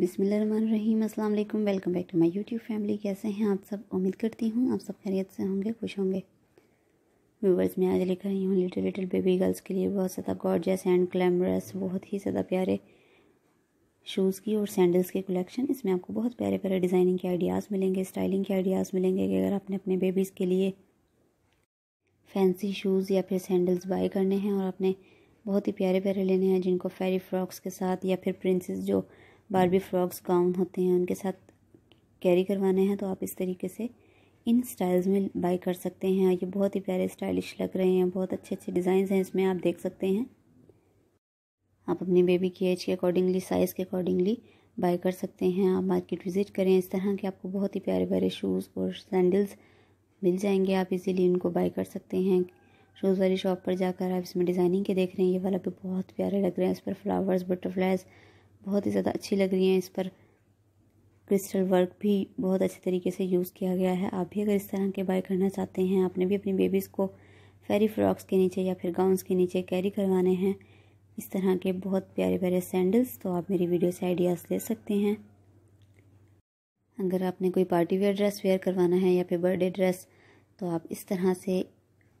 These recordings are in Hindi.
बिसमीम अल्लाम welcome back to my YouTube family कैसे हैं आप सब उम्मीद करती हूँ आप सब खैरियत से होंगे खुश होंगे व्यूवर्स मैं आज लेकर आई हूँ लिटिल लिटिल बेबी गर्ल्स के लिए बहुत ज़्यादा गॉर्जियस एंड ग्लैमरस बहुत ही ज़्यादा प्यारे शूज़ की और सैंडल्स के कलेक्शन इसमें आपको बहुत प्यारे प्यारे डिज़ाइनिंग के आइडियाज़ मिलेंगे स्टाइलिंग के आइडियाज़ मिलेंगे कि अगर आपने अपने बेबीज़ के लिए फैंसी शूज़ या फिर सैंडल्स बाय करने हैं और आपने बहुत ही प्यारे प्यारे लेने हैं जिनको फेरी फ्रॉक्स के साथ या फिर प्रिंसेस जो बारबी फ्रॉक्स गाउन होते हैं उनके साथ कैरी करवाने हैं तो आप इस तरीके से इन स्टाइल्स में बाई कर सकते हैं ये बहुत ही प्यारे स्टाइलिश लग रहे हैं बहुत अच्छे अच्छे डिज़ाइन हैं इसमें आप देख सकते हैं आप अपनी बेबी की एज के अकॉर्डिंगली साइज़ के अकॉर्डिंगली बाई कर सकते हैं आप मार्केट विज़िट करें इस तरह के आपको बहुत ही प्यारे प्यारे शूज़ और सैंडल्स मिल जाएंगे आप इजीली उनको बाई कर सकते हैं शूज़ वाली शॉप पर जाकर आप इसमें डिज़ाइनिंग के देख रहे हैं ये वाला भी बहुत प्यारे लग रहे हैं इस पर फ्लावर्स बटरफ्लाइज बहुत ही ज़्यादा अच्छी लग रही हैं इस पर क्रिस्टल वर्क भी बहुत अच्छे तरीके से यूज़ किया गया है आप भी अगर इस तरह के बाय करना चाहते हैं आपने भी अपनी बेबीज़ को फेरी फ्रॉक्स के नीचे या फिर गाउन्स के नीचे कैरी करवाने हैं इस तरह के बहुत प्यारे प्यारे सैंडल्स तो आप मेरी वीडियो से आइडियाज़ ले सकते हैं अगर आपने कोई पार्टी वेयर ड्रेस वेयर करवाना है या फिर बर्थडे ड्रेस तो आप इस तरह से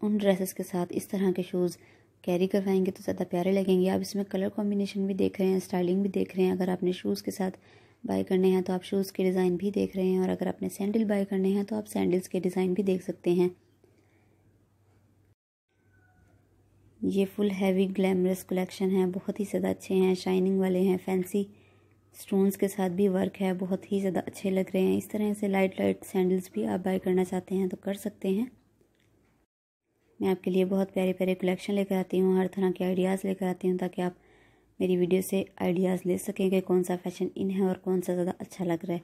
उन ड्रेसेस के साथ इस तरह के शूज़ कैरी करवाएंगे तो ज़्यादा प्यारे लगेंगे आप इसमें कलर कॉम्बिनेशन भी देख रहे हैं स्टाइलिंग भी देख रहे हैं अगर आपने शूज़ के साथ बाय करने हैं तो आप शूज़ के डिज़ाइन भी देख रहे हैं और अगर आपने सैंडल बाय करने हैं तो आप सैंडल्स के डिज़ाइन भी देख सकते हैं ये फुल हैवी ग्लैमरस कलेक्शन है बहुत ही ज़्यादा अच्छे हैं शाइनिंग वाले हैं फैंसी स्टोन्स के साथ भी वर्क है बहुत ही ज़्यादा अच्छे लग रहे हैं इस तरह से लाइट लाइट सैंडल्स भी आप बाय करना चाहते हैं तो कर सकते हैं मैं आपके लिए बहुत प्यारे प्यारे कलेक्शन लेकर आती हूँ हर तरह के आइडियाज़ लेकर आती हूँ ताकि आप मेरी वीडियो से आइडियाज़ ले सकें कि कौन सा फैशन इन है और कौन सा ज़्यादा अच्छा लग रहा है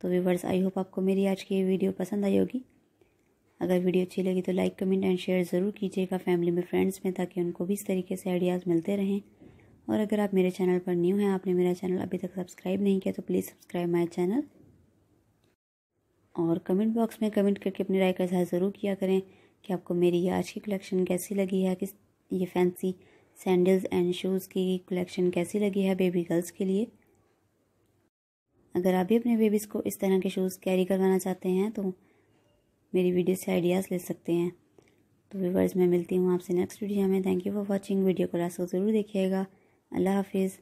तो व्यूवर्स आई होप आपको मेरी आज की ये वीडियो पसंद आई होगी अगर वीडियो अच्छी लगी तो लाइक कमेंट एंड शेयर ज़रूर कीजिएगा फैमिली में फ्रेंड्स में ताकि उनको भी इस तरीके से आइडियाज़ मिलते रहें और अगर आप मेरे चैनल पर न्यू हैं आपने मेरा चैनल अभी तक सब्सक्राइब नहीं किया तो प्लीज़ सब्सक्राइब माई चैनल और कमेंट बॉक्स में कमेंट करके अपनी राय का इजहार ज़रूर किया करें कि आपको मेरी ये आज की कलेक्शन कैसी लगी है किस ये फैंसी सैंडल्स एंड शूज़ की कलेक्शन कैसी लगी है बेबी गर्ल्स के लिए अगर आप भी अपने बेबीज़ को इस तरह के शूज़ कैरी करवाना चाहते हैं तो मेरी वीडियो से आइडियाज़ ले सकते हैं तो व्यूवर्स मैं मिलती हूँ आपसे नेक्स्ट वीडियो में thank you for watching video को लास्ट को ज़रूर देखिएगा अल्लाह हाफिज़